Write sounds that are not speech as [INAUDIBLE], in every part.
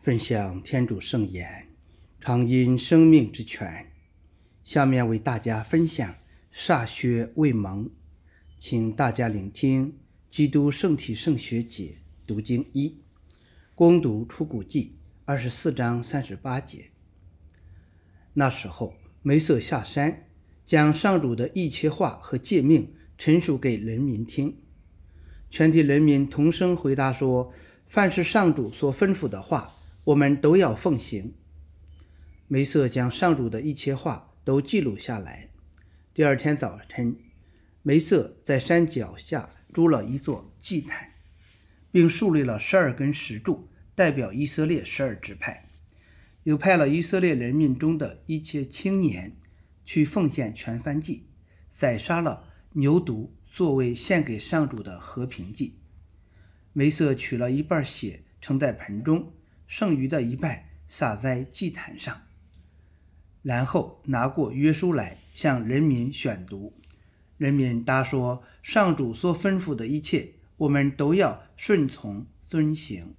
分享天主圣言，常因生命之泉。下面为大家分享《歃血未盟》，请大家聆听《基督圣体圣学解读经一》，攻读出谷记二十四章三十八节。那时候，梅瑟下山，将上主的一切话和诫命陈述给人民听，全体人民同声回答说：“凡是上主所吩咐的话。”我们都要奉行。梅瑟将上主的一切话都记录下来。第二天早晨，梅瑟在山脚下筑了一座祭坛，并树立了十二根石柱，代表以色列十二支派。又派了以色列人民中的一些青年去奉献全番祭，宰杀了牛犊作为献给上主的和平祭。梅瑟取了一半血盛在盆中。剩余的一半撒在祭坛上，然后拿过约书来向人民宣读。人民答说：“上主所吩咐的一切，我们都要顺从遵行。”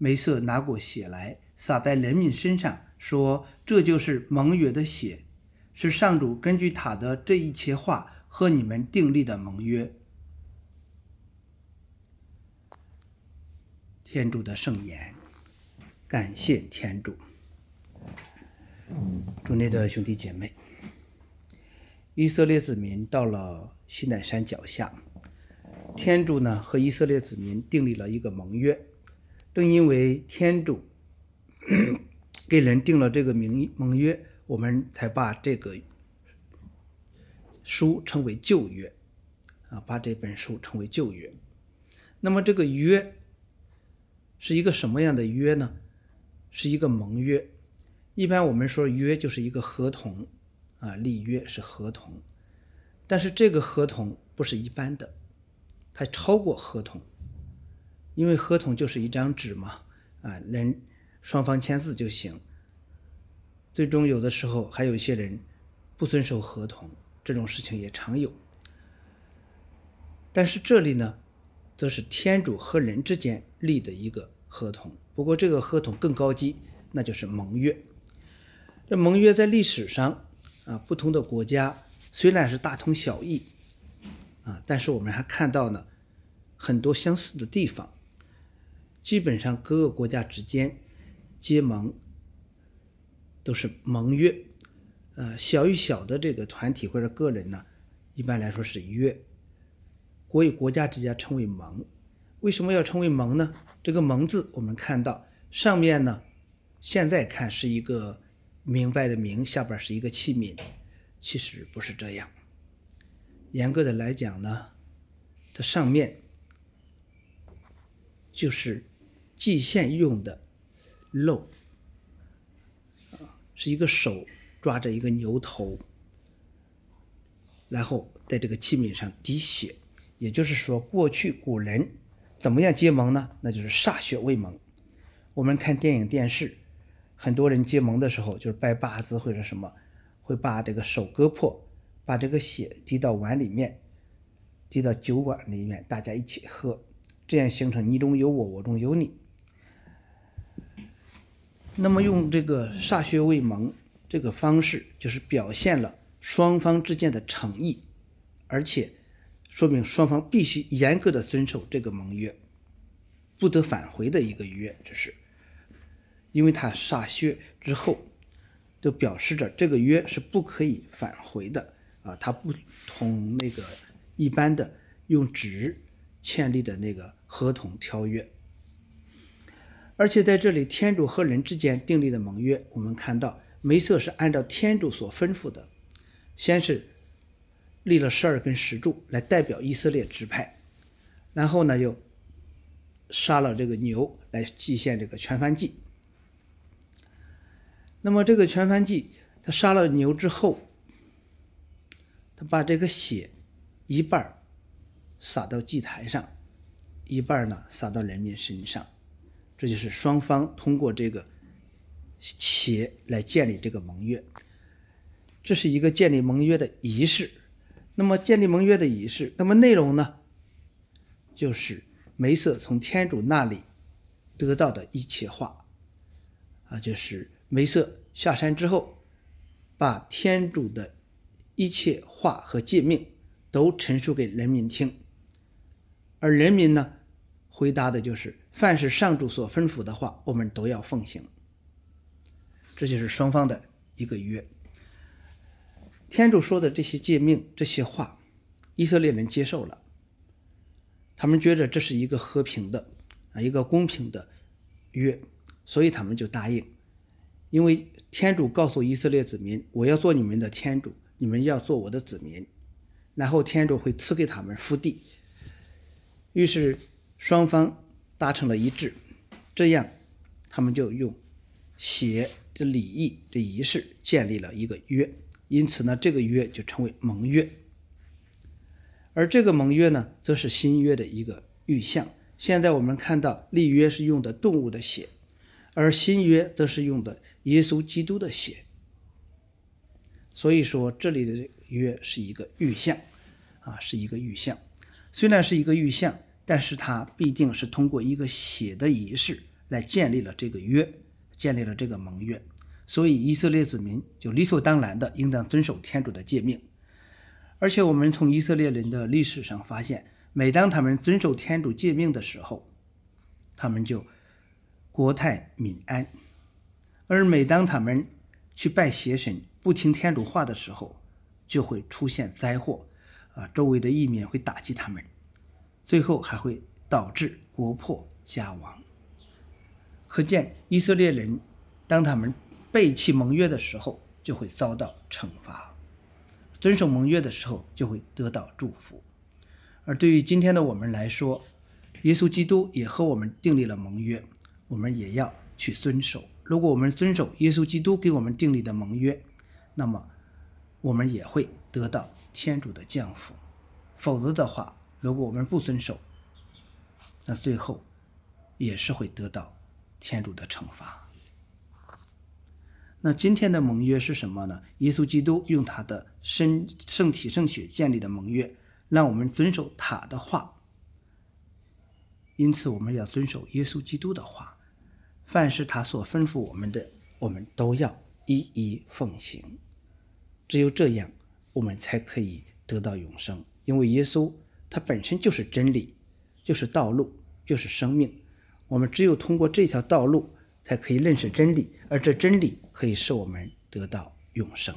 梅瑟拿过血来撒在人民身上，说：“这就是盟约的血，是上主根据他的这一切话和你们订立的盟约。”天主的圣言。感谢天主，主内的兄弟姐妹。以色列子民到了西奈山脚下，天主呢和以色列子民订立了一个盟约。正因为天主 [COUGHS] 给人定了这个盟盟约，我们才把这个书称为旧约，啊，把这本书称为旧约。那么这个约是一个什么样的约呢？是一个盟约，一般我们说约就是一个合同，啊，立约是合同，但是这个合同不是一般的，它超过合同，因为合同就是一张纸嘛，啊，人双方签字就行，最终有的时候还有一些人不遵守合同，这种事情也常有，但是这里呢，则是天主和人之间立的一个合同。不过这个合同更高级，那就是盟约。这盟约在历史上啊，不同的国家虽然是大同小异啊，但是我们还看到呢很多相似的地方。基本上各个国家之间结盟都是盟约。呃，小与小的这个团体或者个人呢，一般来说是约；国与国家之间称为盟。为什么要称为“蒙”呢？这个“蒙”字，我们看到上面呢，现在看是一个明白的“明”，下边是一个器皿，其实不是这样。严格的来讲呢，它上面就是祭献用的漏，是一个手抓着一个牛头，然后在这个器皿上滴血。也就是说，过去古人。怎么样结盟呢？那就是歃血为盟。我们看电影、电视，很多人结盟的时候就是拜八字或者什么，会把这个手割破，把这个血滴到碗里面，滴到酒碗里面，大家一起喝，这样形成你中有我，我中有你。那么用这个歃血为盟这个方式，就是表现了双方之间的诚意，而且。说明双方必须严格的遵守这个盟约，不得返回的一个约，这是，因为他歃血之后，就表示着这个约是不可以返回的啊，他不同那个一般的用纸签立的那个合同条约。而且在这里，天主和人之间订立的盟约，我们看到梅瑟是按照天主所吩咐的，先是。立了十二根石柱来代表以色列支派，然后呢，就杀了这个牛来祭献这个全燔祭。那么这个全燔祭，他杀了牛之后，他把这个血一半撒到祭台上，一半呢撒到人民身上，这就是双方通过这个血来建立这个盟约，这是一个建立盟约的仪式。那么，建立盟约的仪式，那么内容呢，就是梅瑟从天主那里得到的一切话，啊，就是梅瑟下山之后，把天主的一切话和诫命都陈述给人民听，而人民呢，回答的就是，凡是上主所吩咐的话，我们都要奉行。这就是双方的一个约。天主说的这些诫命，这些话，以色列人接受了。他们觉得这是一个和平的，啊，一个公平的约，所以他们就答应。因为天主告诉以色列子民：“我要做你们的天主，你们要做我的子民。”然后天主会赐给他们福地。于是双方达成了一致，这样他们就用血的礼仪的仪式建立了一个约。因此呢，这个约就称为盟约，而这个盟约呢，则是新约的一个预象。现在我们看到立约是用的动物的血，而新约则是用的耶稣基督的血。所以说，这里的约是一个预象，啊，是一个预象。虽然是一个预象，但是它毕竟是通过一个血的仪式来建立了这个约，建立了这个盟约。所以，以色列子民就理所当然的应当遵守天主的诫命。而且，我们从以色列人的历史上发现，每当他们遵守天主诫命的时候，他们就国泰民安；而每当他们去拜邪神、不听天主话的时候，就会出现灾祸。啊，周围的异民会打击他们，最后还会导致国破家亡。可见，以色列人当他们。背弃盟约的时候，就会遭到惩罚；遵守盟约的时候，就会得到祝福。而对于今天的我们来说，耶稣基督也和我们订立了盟约，我们也要去遵守。如果我们遵守耶稣基督给我们订立的盟约，那么我们也会得到天主的降福；否则的话，如果我们不遵守，那最后也是会得到天主的惩罚。那今天的盟约是什么呢？耶稣基督用他的身、圣体、圣血建立的盟约，让我们遵守他的话。因此，我们要遵守耶稣基督的话，凡是他所吩咐我们的，我们都要一一奉行。只有这样，我们才可以得到永生。因为耶稣他本身就是真理，就是道路，就是生命。我们只有通过这条道路。才可以认识真理，而这真理可以使我们得到永生。